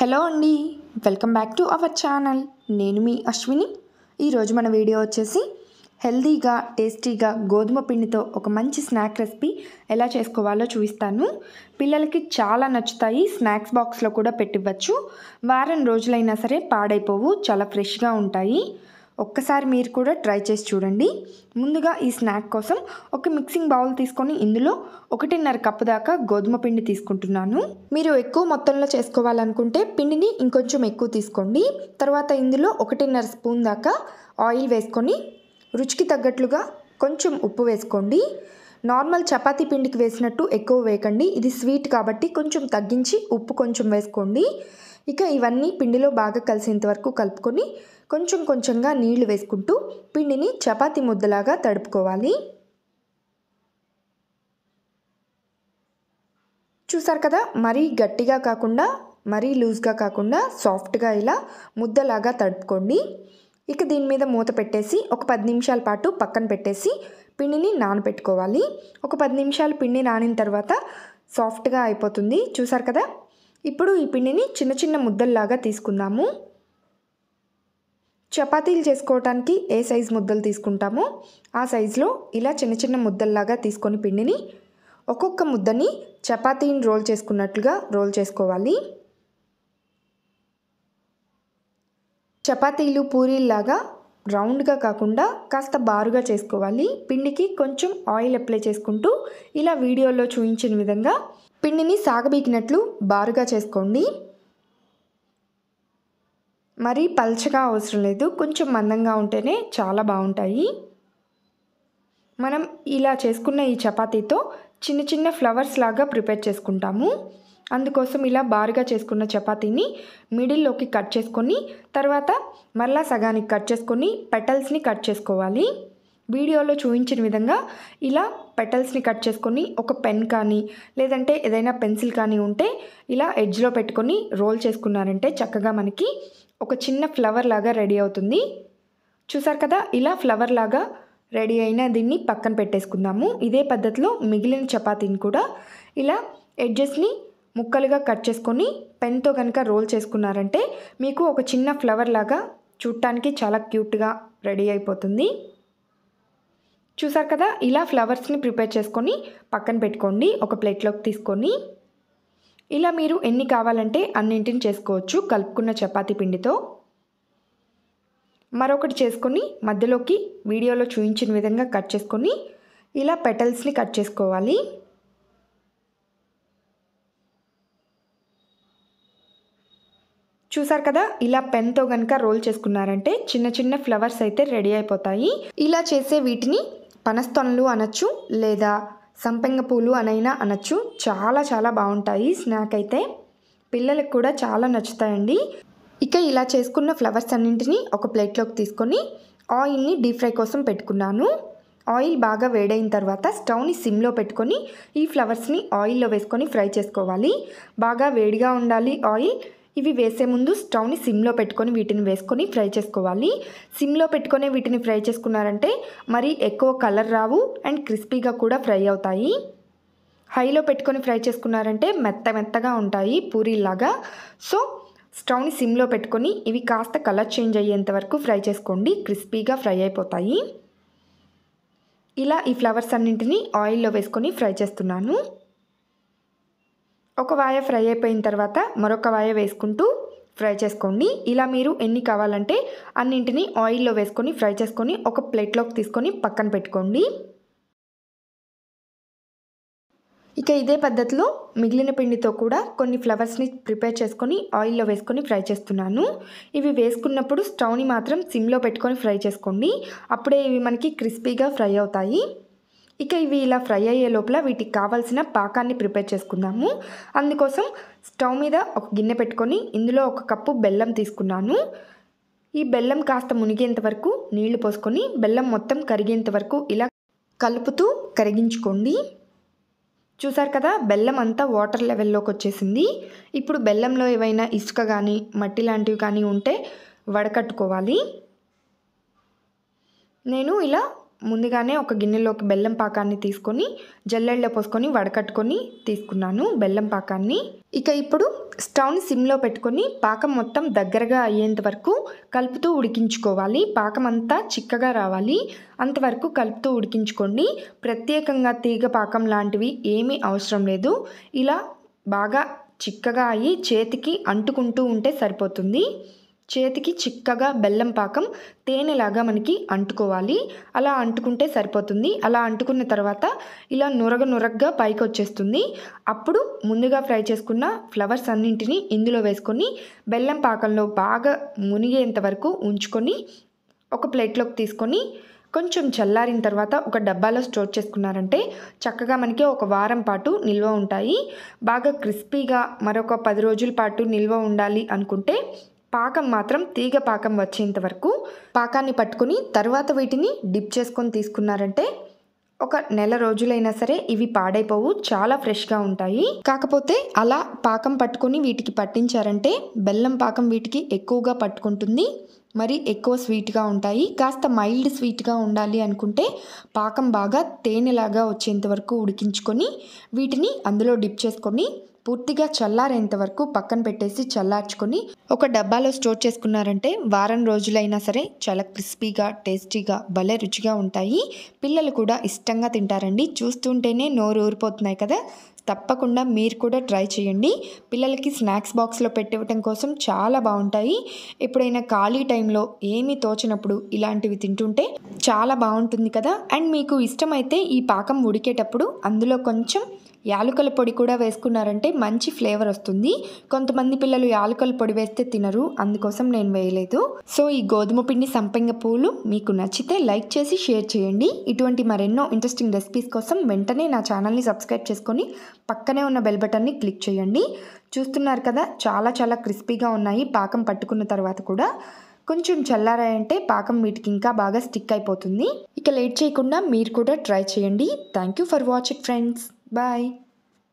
Hello అండి welcome back to our channel నేను మీ అశ్విని ఈరోజు మన వీడియో వచ్చేసి హెల్దీగా టేస్టీగా గోధుమ పిండితో ఒక మంచి స్నాక్ రెసిపీ ఎలా చేసుకోవాలో చూపిస్తాను పిల్లలకి చాలా నచ్చుతాయి స్నాక్స్ బాక్స్లో కూడా పెట్టివ్వచ్చు వారం రోజులైనా సరే పాడైపోవు చాలా ఫ్రెష్గా ఉంటాయి ఒక్కసారి మీరు కూడా ట్రై చేసి చూడండి ముందుగా ఈ స్నాక్ కోసం ఒక మిక్సింగ్ బౌల్ తీసుకొని ఇందులో ఒకటిన్నర కప్పు దాకా గోధుమ పిండి తీసుకుంటున్నాను మీరు ఎక్కువ మొత్తంలో చేసుకోవాలనుకుంటే పిండిని ఇంకొంచెం ఎక్కువ తీసుకోండి తర్వాత ఇందులో ఒకటిన్నర స్పూన్ దాకా ఆయిల్ వేసుకొని రుచికి తగ్గట్లుగా కొంచెం ఉప్పు వేసుకోండి నార్మల్ చపాతి పిండికి వేసినట్టు ఎక్కువ వేయకండి ఇది స్వీట్ కాబట్టి కొంచెం తగ్గించి ఉప్పు కొంచెం వేసుకోండి ఇక ఇవన్నీ పిండిలో బాగా కలిసేంత వరకు కలుపుకొని కొంచెం కొంచెంగా నీళ్లు వేసుకుంటూ పిండిని చపాతి ముద్దలాగా తడుపుకోవాలి చూసారు కదా మరీ గట్టిగా కాకుండా మరీ లూజ్గా కాకుండా సాఫ్ట్గా ఇలా ముద్దలాగా తడుపుకోండి ఇక దీని మీద మూత పెట్టేసి ఒక పది నిమిషాల పాటు పక్కన పెట్టేసి పిండిని నానబెట్టుకోవాలి ఒక పది నిమిషాలు పిండి నానిన తర్వాత సాఫ్ట్గా అయిపోతుంది చూసారు కదా ఇప్పుడు ఈ పిండిని చిన్న చిన్న ముద్దల్లాగా తీసుకుందాము చపాతీలు చేసుకోవటానికి ఏ సైజు ముద్దలు తీసుకుంటామో ఆ సైజులో ఇలా చిన్న చిన్న ముద్దల్లాగా తీసుకొని పిండిని ఒక్కొక్క ముద్దని చపాతీని రోల్ చేసుకున్నట్లుగా రోల్ చేసుకోవాలి చపాతీలు పూరీల్లాగా రౌండ్గా కాకుండా కాస్త బారుగా చేసుకోవాలి పిండికి కొంచెం ఆయిల్ అప్లై చేసుకుంటూ ఇలా వీడియోలో చూపించిన విధంగా పిండిని సాగబీకినట్లు బారుగా చేసుకోండి మరీ పల్చగా అవసరం లేదు కొంచెం మందంగా ఉంటేనే చాలా బాగుంటాయి మనం ఇలా చేసుకున్న ఈ చపాతీతో చిన్న చిన్న ఫ్లవర్స్ లాగా ప్రిపేర్ చేసుకుంటాము అందుకోసం ఇలా బారుగా చేసుకున్న చపాతీని మిడిల్లోకి కట్ చేసుకొని తర్వాత మరలా సగానికి కట్ చేసుకొని పెటల్స్ని కట్ చేసుకోవాలి వీడియోలో చూపించిన విధంగా ఇలా పెటల్స్ని కట్ చేసుకొని ఒక పెన్ కానీ లేదంటే ఏదైనా పెన్సిల్ కానీ ఉంటే ఇలా ఎడ్జ్లో పెట్టుకొని రోల్ చేసుకున్నారంటే చక్కగా మనకి ఒక చిన్న ఫ్లవర్ లాగా రెడీ అవుతుంది చూసారు కదా ఇలా ఫ్లవర్ లాగా రెడీ అయిన దీన్ని పక్కన పెట్టేసుకుందాము ఇదే పద్ధతిలో మిగిలిన చపాతీని కూడా ఇలా ఎడ్జెస్ని ముక్కలుగా కట్ చేసుకొని పెన్తో కనుక రోల్ చేసుకున్నారంటే మీకు ఒక చిన్న ఫ్లవర్ లాగా చూడటానికి చాలా క్యూట్గా రెడీ అయిపోతుంది చూసారు కదా ఇలా ఫ్లవర్స్ని ప్రిపేర్ చేసుకొని పక్కన పెట్టుకోండి ఒక ప్లేట్లోకి తీసుకొని ఇలా మీరు ఎన్ని కావాలంటే అన్నింటిని చేసుకోవచ్చు కలుపుకున్న చపాతి పిండితో మరొకటి చేసుకొని మధ్యలోకి వీడియోలో చూపించిన విధంగా కట్ చేసుకొని ఇలా పెటల్స్ని కట్ చేసుకోవాలి చూసారు కదా ఇలా పెన్తో కనుక రోల్ చేసుకున్నారంటే చిన్న చిన్న ఫ్లవర్స్ అయితే రెడీ అయిపోతాయి ఇలా చేసే వీటిని పనస్తొనలు అనొచ్చు లేదా సంపెంగ పూలు అనైనా అనొచ్చు చాలా చాలా బాగుంటాయి స్నాక్ అయితే పిల్లలకు కూడా చాలా నచ్చుతాయండి ఇక ఇలా చేసుకున్న ఫ్లవర్స్ అన్నింటినీ ఒక ప్లేట్లోకి తీసుకొని ఆయిల్ని డీప్ ఫ్రై కోసం పెట్టుకున్నాను ఆయిల్ బాగా వేడైన తర్వాత స్టవ్ని సిమ్లో పెట్టుకొని ఈ ఫ్లవర్స్ని ఆయిల్లో వేసుకొని ఫ్రై చేసుకోవాలి బాగా వేడిగా ఉండాలి ఆయిల్ ఇవి వేసే ముందు స్టవ్ని సిమ్లో పెట్టుకొని వీటిని వేసుకొని ఫ్రై చేసుకోవాలి సిమ్లో పెట్టుకొని వీటిని ఫ్రై చేసుకున్నారంటే మరి ఎక్కువ కలర్ రావు అండ్ క్రిస్పీగా కూడా ఫ్రై అవుతాయి హైలో పెట్టుకొని ఫ్రై చేసుకున్నారంటే మెత్త మెత్తగా ఉంటాయి పూరీలాగా సో స్టవ్ని సిమ్లో పెట్టుకొని ఇవి కాస్త కలర్ చేంజ్ అయ్యేంత వరకు ఫ్రై చేసుకోండి క్రిస్పీగా ఫ్రై అయిపోతాయి ఇలా ఈ ఫ్లవర్స్ అన్నింటినీ ఆయిల్లో వేసుకొని ఫ్రై చేస్తున్నాను ఒక వాయ ఫ్రై అయిపోయిన తర్వాత మరొక వాయ వేసుకుంటూ ఫ్రై చేసుకోండి ఇలా మీరు ఎన్ని కావాలంటే అన్నింటినీ ఆయిల్లో వేసుకొని ఫ్రై చేసుకొని ఒక ప్లేట్లోకి తీసుకొని పక్కన పెట్టుకోండి ఇక ఇదే పద్ధతిలో మిగిలిన పిండితో కూడా కొన్ని ఫ్లవర్స్ని ప్రిపేర్ చేసుకొని ఆయిల్లో వేసుకొని ఫ్రై చేస్తున్నాను ఇవి వేసుకున్నప్పుడు స్టవ్ని మాత్రం సిమ్లో పెట్టుకొని ఫ్రై చేసుకోండి అప్పుడే ఇవి మనకి క్రిస్పీగా ఫ్రై అవుతాయి ఇక ఇవి ఇలా ఫ్రై అయ్యే లోపల వీటికి కావాల్సిన పాకాన్ని ప్రిపేర్ చేసుకుందాము అందుకోసం స్టవ్ మీద ఒక గిన్నె పెట్టుకొని ఇందులో ఒక కప్పు బెల్లం తీసుకున్నాను ఈ బెల్లం కాస్త మునిగేంత వరకు నీళ్లు పోసుకొని బెల్లం మొత్తం కరిగేంత వరకు ఇలా కలుపుతూ కరిగించుకోండి చూసారు కదా బెల్లం అంతా వాటర్ లెవెల్లోకి వచ్చేసింది ఇప్పుడు బెల్లంలో ఏవైనా ఇసుక కానీ మట్టి లాంటివి కానీ ఉంటే వడకట్టుకోవాలి నేను ఇలా ముందుగానే ఒక గిన్నెలోకి బెల్లం పాకాన్ని తీసుకొని జల్లెళ్ళ పోసుకొని వడకట్టుకొని తీసుకున్నాను బెల్లం పాకాన్ని ఇక ఇప్పుడు స్టవ్ని సిమ్లో పెట్టుకొని పాకం మొత్తం దగ్గరగా అయ్యేంత వరకు కలుపుతూ ఉడికించుకోవాలి పాకం అంతా చిక్కగా రావాలి అంతవరకు కలుపుతూ ఉడికించుకోండి ప్రత్యేకంగా తీగ పాకం లాంటివి ఏమీ అవసరం లేదు ఇలా బాగా చిక్కగా అయ్యి చేతికి అంటుకుంటూ ఉంటే సరిపోతుంది చేతికి చిక్కగా బెల్లం పాకం తేనెలాగా మనకి అంటుకోవాలి అలా అంటుకుంటే సరిపోతుంది అలా అంటుకున్న తర్వాత ఇలా నురగ నురగ్గా పైకి వచ్చేస్తుంది అప్పుడు ముందుగా ఫ్రై చేసుకున్న ఫ్లవర్స్ అన్నింటినీ ఇందులో వేసుకొని బెల్లం పాకంలో బాగా మునిగేంత వరకు ఉంచుకొని ఒక ప్లేట్లోకి తీసుకొని కొంచెం చల్లారిన తర్వాత ఒక డబ్బాలో స్టోర్ చేసుకున్నారంటే చక్కగా మనకి ఒక వారం పాటు నిల్వ ఉంటాయి బాగా క్రిస్పీగా మరొక పది రోజుల పాటు నిల్వ ఉండాలి అనుకుంటే పాకం మాత్రం తీగ పాకం వచ్చేంత వరకు పాకాన్ని పట్టుకుని తర్వాత వీటిని డిప్ చేసుకొని తీసుకున్నారంటే ఒక నెల రోజులైనా సరే ఇవి పాడైపోవు చాలా ఫ్రెష్గా ఉంటాయి కాకపోతే అలా పాకం పట్టుకొని వీటికి పట్టించారంటే బెల్లం పాకం వీటికి ఎక్కువగా పట్టుకుంటుంది మరి ఎక్కువ స్వీట్గా ఉంటాయి కాస్త మైల్డ్ స్వీట్గా ఉండాలి అనుకుంటే పాకం బాగా తేనెలాగా వచ్చేంత వరకు ఉడికించుకొని వీటిని అందులో డిప్ చేసుకొని పూర్తిగా చల్లారేంత వరకు పక్కన పెట్టేసి చల్లార్చుకొని ఒక డబ్బాలో స్టోర్ చేసుకున్నారంటే వారం రోజులైనా సరే చాలా క్రిస్పీగా టేస్టీగా భలే రుచిగా ఉంటాయి పిల్లలు కూడా ఇష్టంగా తింటారండి చూస్తుంటేనే నోరు ఊరిపోతున్నాయి కదా తప్పకుండా మీరు కూడా ట్రై చేయండి పిల్లలకి స్నాక్స్ బాక్స్లో పెట్టివ్వటం కోసం చాలా బాగుంటాయి ఎప్పుడైనా ఖాళీ టైంలో ఏమీ తోచినప్పుడు ఇలాంటివి తింటుంటే చాలా బాగుంటుంది కదా అండ్ మీకు ఇష్టమైతే ఈ పాకం ఉడికేటప్పుడు అందులో కొంచెం యాలకల పొడి కూడా వేసుకున్నారంటే మంచి ఫ్లేవర్ వస్తుంది కొంతమంది పిల్లలు యాలకల పొడి వేస్తే తినరు అందుకోసం నేను వేయలేదు సో ఈ గోధుమ పిండి సంపెంగ పూలు మీకు నచ్చితే లైక్ చేసి షేర్ చేయండి ఇటువంటి మరెన్నో ఇంట్రెస్టింగ్ రెసిపీస్ కోసం వెంటనే నా ఛానల్ని సబ్స్క్రైబ్ చేసుకొని పక్కనే ఉన్న బెల్ బటన్ని క్లిక్ చేయండి చూస్తున్నారు కదా చాలా చాలా క్రిస్పీగా ఉన్నాయి పాకం పట్టుకున్న తర్వాత కూడా కొంచెం చల్లారాయంటే పాకం వీటికి ఇంకా బాగా స్టిక్ అయిపోతుంది ఇక లేట్ చేయకుండా మీరు కూడా ట్రై చేయండి thank you for watching friends Bye.